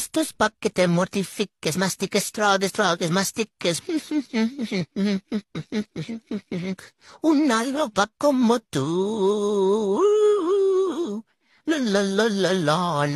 Esto es pa' que te mortifiques, mastiques, tragues, tragues, mastiques. Un alba como tú.